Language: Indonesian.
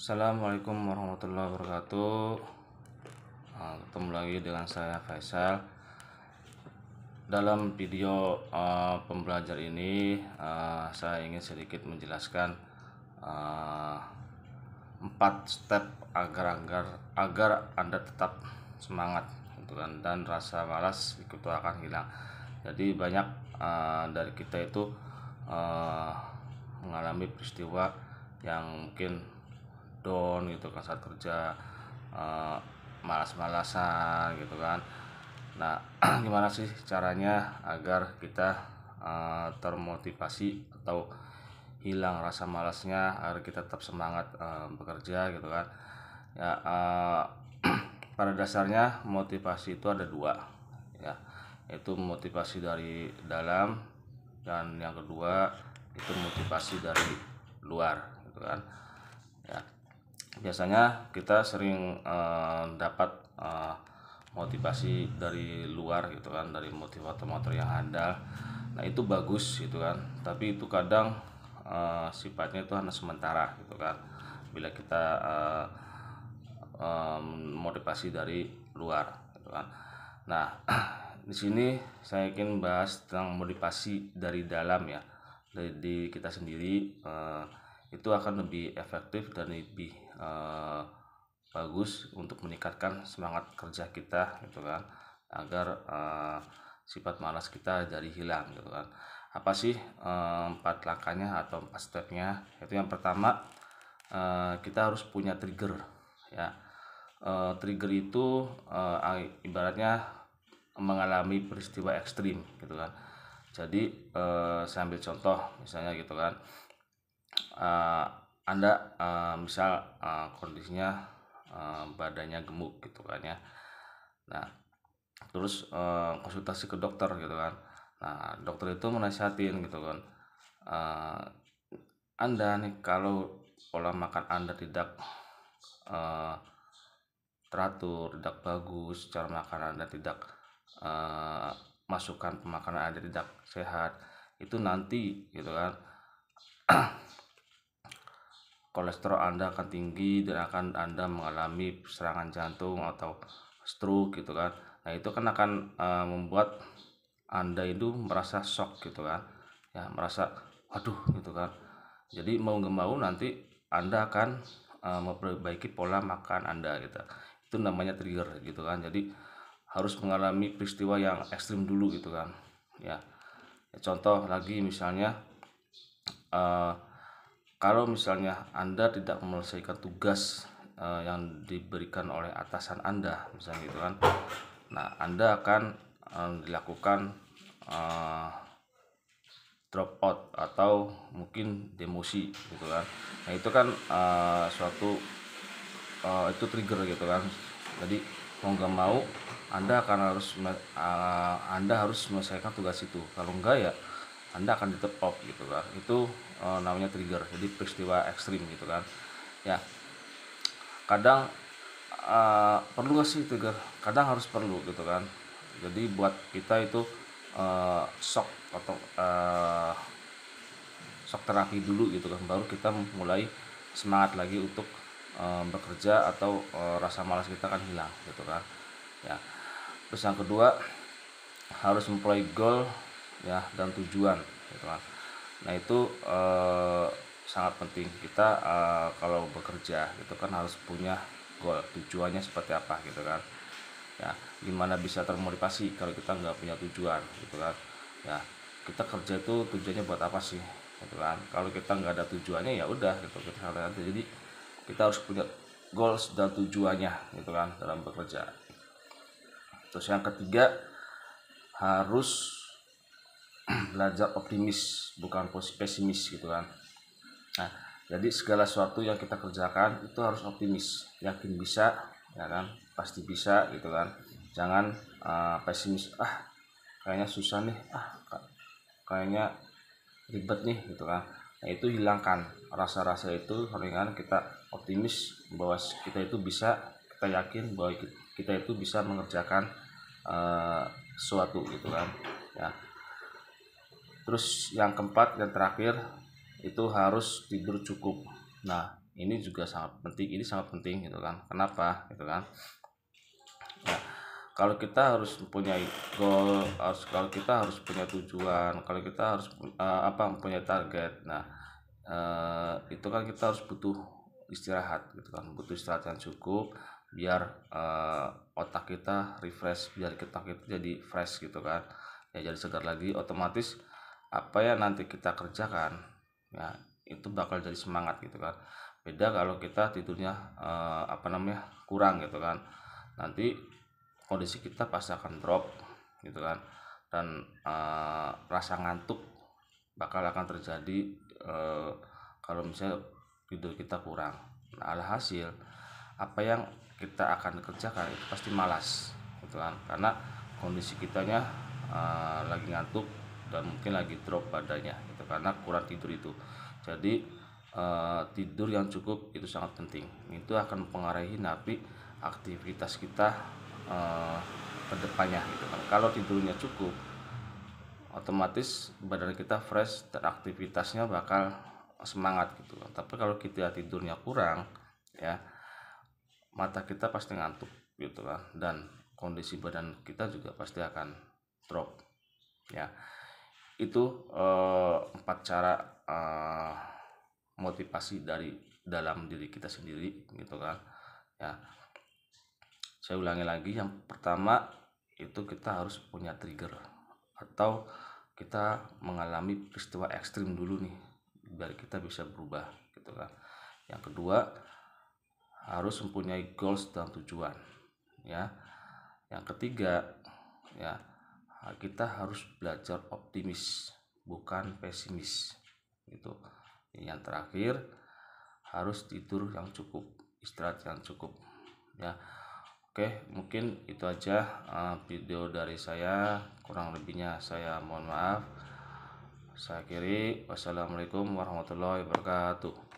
Assalamualaikum warahmatullahi wabarakatuh nah, Ketemu lagi dengan saya Faisal Dalam video uh, pembelajar ini uh, Saya ingin sedikit menjelaskan uh, step agar, agar, agar Anda tetap semangat gitu kan, Dan rasa malas itu akan hilang Jadi banyak uh, dari kita itu uh, mengalami peristiwa yang mungkin down gitu kan saat kerja uh, malas-malasan gitu kan nah gimana sih caranya agar kita uh, termotivasi atau hilang rasa malasnya agar kita tetap semangat uh, bekerja gitu kan ya uh, pada dasarnya motivasi itu ada dua ya itu motivasi dari dalam dan yang kedua itu motivasi dari luar gitu kan ya biasanya kita sering uh, dapat uh, motivasi dari luar gitu kan dari motivator-motivator yang ada, nah itu bagus gitu kan tapi itu kadang uh, sifatnya itu hanya sementara gitu kan bila kita uh, um, motivasi dari luar gitu kan nah di sini saya ingin bahas tentang motivasi dari dalam ya dari kita sendiri uh, itu akan lebih efektif dan lebih uh, bagus untuk meningkatkan semangat kerja kita gitu kan agar uh, sifat malas kita jadi hilang gitu kan apa sih uh, empat langkahnya atau empat stepnya itu yang pertama uh, kita harus punya trigger ya uh, trigger itu uh, ibaratnya mengalami peristiwa ekstrim gitu kan jadi saya ambil contoh misalnya gitu kan uh, anda uh, misal uh, kondisinya uh, badannya gemuk gitu kan ya nah terus uh, konsultasi ke dokter gitu kan nah dokter itu menasihatin gitu kan uh, anda nih kalau pola makan anda tidak uh, teratur tidak bagus cara makan anda tidak uh, masukan pemakanan anda tidak sehat itu nanti gitu kan kolesterol Anda akan tinggi dan akan Anda mengalami serangan jantung atau stroke gitu kan. Nah, itu kan akan uh, membuat Anda itu merasa shock gitu kan. Ya, merasa waduh gitu kan. Jadi mau nggak mau nanti Anda akan uh, memperbaiki pola makan Anda gitu. Itu namanya trigger gitu kan. Jadi harus mengalami peristiwa yang ekstrim dulu gitu kan. Ya. contoh lagi misalnya uh, kalau misalnya Anda tidak menyelesaikan tugas uh, yang diberikan oleh atasan Anda, misalnya gitu kan. Nah, Anda akan um, dilakukan uh, drop out atau mungkin demosi gitu kan. Nah, itu kan uh, suatu uh, itu trigger gitu kan. Jadi mau nggak mau Anda akan harus uh, Anda harus menyelesaikan tugas itu. Kalau enggak ya anda akan tetap off gitu kan itu e, namanya trigger jadi peristiwa ekstrim gitu kan ya kadang e, perlu gak sih trigger kadang harus perlu gitu kan jadi buat kita itu e, shock atau e, shock terapi dulu gitu kan baru kita mulai semangat lagi untuk e, bekerja atau e, rasa malas kita akan hilang gitu kan ya terus yang kedua harus memulai goal ya dan tujuan gitu kan. Nah itu eh, sangat penting kita eh, kalau bekerja gitu kan harus punya goal tujuannya seperti apa gitu kan ya gimana bisa termotivasi kalau kita nggak punya tujuan gitu kan ya kita kerja itu tujuannya buat apa sih gitu kan kalau kita nggak ada tujuannya ya udah gitu kita gitu jadi kita harus punya goals dan tujuannya gitu kan dalam bekerja terus yang ketiga harus belajar optimis bukan pesimis gitu kan nah jadi segala sesuatu yang kita kerjakan itu harus optimis yakin bisa ya kan pasti bisa gitu kan jangan uh, pesimis ah kayaknya susah nih ah kayaknya ribet nih gitu kan nah itu hilangkan rasa-rasa itu ringan kita optimis bahwa kita itu bisa kita yakin bahwa kita itu bisa mengerjakan uh, sesuatu gitu kan ya terus yang keempat yang terakhir itu harus tidur cukup nah ini juga sangat penting ini sangat penting gitu kan kenapa gitu kan nah, kalau kita harus punya goal harus kalau kita harus punya tujuan kalau kita harus uh, apa Punya target nah uh, itu kan kita harus butuh istirahat gitu kan butuh istirahat yang cukup biar uh, otak kita refresh biar kita kita jadi fresh gitu kan ya jadi segar lagi otomatis apa yang nanti kita kerjakan ya itu bakal jadi semangat gitu kan beda kalau kita tidurnya eh, apa namanya kurang gitu kan nanti kondisi kita pasti akan drop gitu kan dan eh, rasa ngantuk bakal akan terjadi eh, kalau misalnya tidur kita kurang nah, alhasil apa yang kita akan kerjakan itu pasti malas gitu kan karena kondisi kitanya eh, lagi ngantuk dan mungkin lagi drop badannya gitu, karena kurang tidur itu jadi uh, tidur yang cukup itu sangat penting itu akan mempengaruhi napi aktivitas kita uh, eh, kedepannya gitu kan kalau tidurnya cukup otomatis badan kita fresh dan aktivitasnya bakal semangat gitu kan. tapi kalau kita tidurnya kurang ya mata kita pasti ngantuk gitu kan dan kondisi badan kita juga pasti akan drop ya itu uh, empat cara uh, motivasi dari dalam diri kita sendiri gitu kan ya saya ulangi lagi yang pertama itu kita harus punya trigger atau kita mengalami peristiwa ekstrim dulu nih biar kita bisa berubah gitu kan yang kedua harus mempunyai goals dan tujuan ya yang ketiga ya Nah, kita harus belajar optimis bukan pesimis itu yang terakhir harus tidur yang cukup istirahat yang cukup ya oke mungkin itu aja eh, video dari saya kurang lebihnya saya mohon maaf saya kiri wassalamualaikum warahmatullahi wabarakatuh